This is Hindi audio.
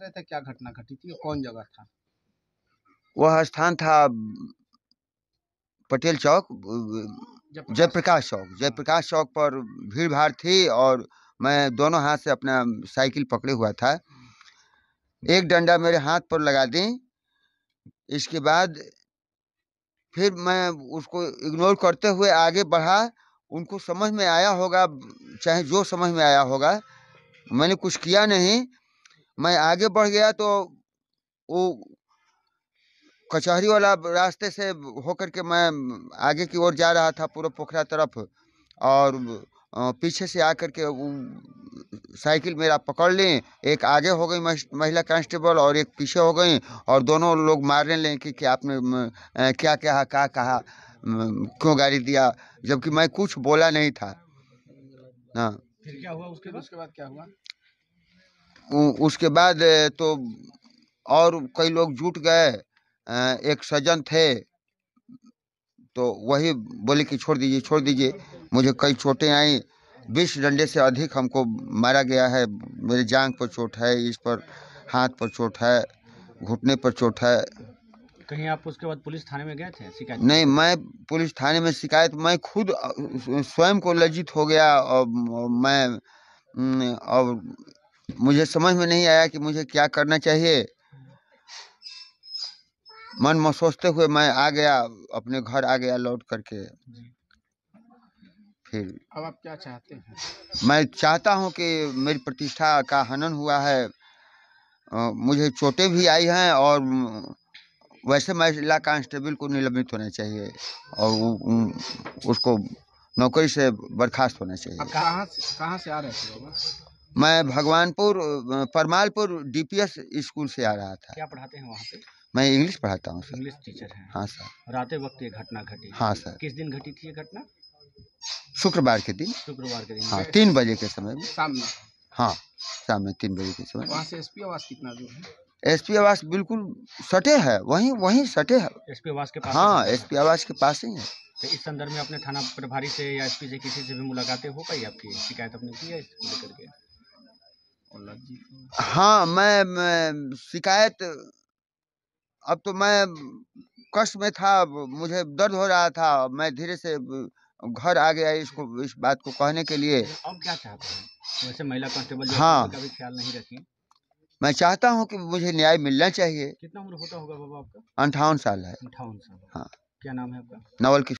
रहे थे क्या घटना घटी थी कौन जगह था वह स्थान था पटेल चौक जयप्रकाश चौक जयप्रकाश चौक पर भीड़ भाड़ थी और मैं दोनों हाथ से अपना साइकिल पकड़े हुआ था हम्म। एक डंडा मेरे हाथ पर लगा दी इसके बाद फिर मैं उसको इग्नोर करते हुए आगे बढ़ा उनको समझ में आया होगा चाहे जो समझ में आया होगा मैंने कुछ किया नहीं मैं आगे बढ़ गया तो वो कचहरी वाला रास्ते से होकर के मैं आगे की ओर जा रहा था पूरा पोखरा तरफ और पीछे से आकर के साइकिल मेरा पकड़ लें एक आगे हो गई महिला कांस्टेबल और एक पीछे हो गई और दोनों लोग मारने लें कि, क्या आपने क्या कहा क्या कहा क्यों गाड़ी दिया जबकि मैं कुछ बोला नहीं था हाँ फिर क्या हुआ उसके बाद उसके बाद क्या हुआ उसके बाद तो और कई लोग जुट गए एक सज्जन थे तो वही बोले कि छोड़ दीजिए छोड़ दीजिए मुझे कई चोटें आई बीस डंडे से अधिक हमको मारा गया है मेरे जांग पर चोट है इस पर हाथ पर चोट है घुटने पर चोट है कहीं आप उसके बाद पुलिस थाने में गए थे शिकायत नहीं मैं पुलिस थाने में शिकायत मैं खुद स्वयं को लज्जित हो गया और मैं और मुझे समझ में नहीं आया कि मुझे क्या करना चाहिए मन में सोचते हुए मैं आ गया अपने घर आ गया लौट करके फिर अब आप क्या चाहते हैं मैं चाहता हूँ कि मेरी प्रतिष्ठा का हनन हुआ है मुझे चोटें भी आई हैं और वैसे जिला कांस्टेबल को निलंबित होना चाहिए और उ, उसको नौकरी से बर्खास्त होना चाहिए कहाँ से कहाँ से आ रहे थे मैं भगवानपुर परमालपुर डीपीएस स्कूल से आ रहा था क्या पढ़ाते हैं वहाँ पे मैं इंग्लिश पढ़ाता हूँ इंग्लिश टीचर हाँ सर रात वक्त ये घटना घटी हाँ सर किस दिन घटी थी ये घटना शुक्रवार के दिन शुक्रवार के दिन हाँ तीन बजे के समय में शाम में हाँ शाम में तीन बजे के समय वहाँ से एस पी आवास कितना दूर है एस पी आवास बिल्कुल सटे है वहीं वहीं सटे है एस पी आवास के पास हाँ एस पी आवास के पास ही है तो इस संदर्भ में अपने थाना प्रभारी से या एसपी से किसी से भी मुलाकातें हो पाई आपकी शिकायत अपने की है इसको लेकर के हाँ मैं, मैं शिकायत अब तो मैं कष्ट में था मुझे दर्द हो रहा था मैं धीरे से घर आ गया इसको इस बात को कहने के लिए अब तो क्या चाहते हैं वैसे महिला कांस्टेबल हाँ कभी ख्याल नहीं रखी मैं चाहता हूँ कि मुझे न्याय मिलना चाहिए कितना उम्र होता होगा बाबा आपका अंठावन साल है अंठावन साल हाँ क्या नाम है आपका नवल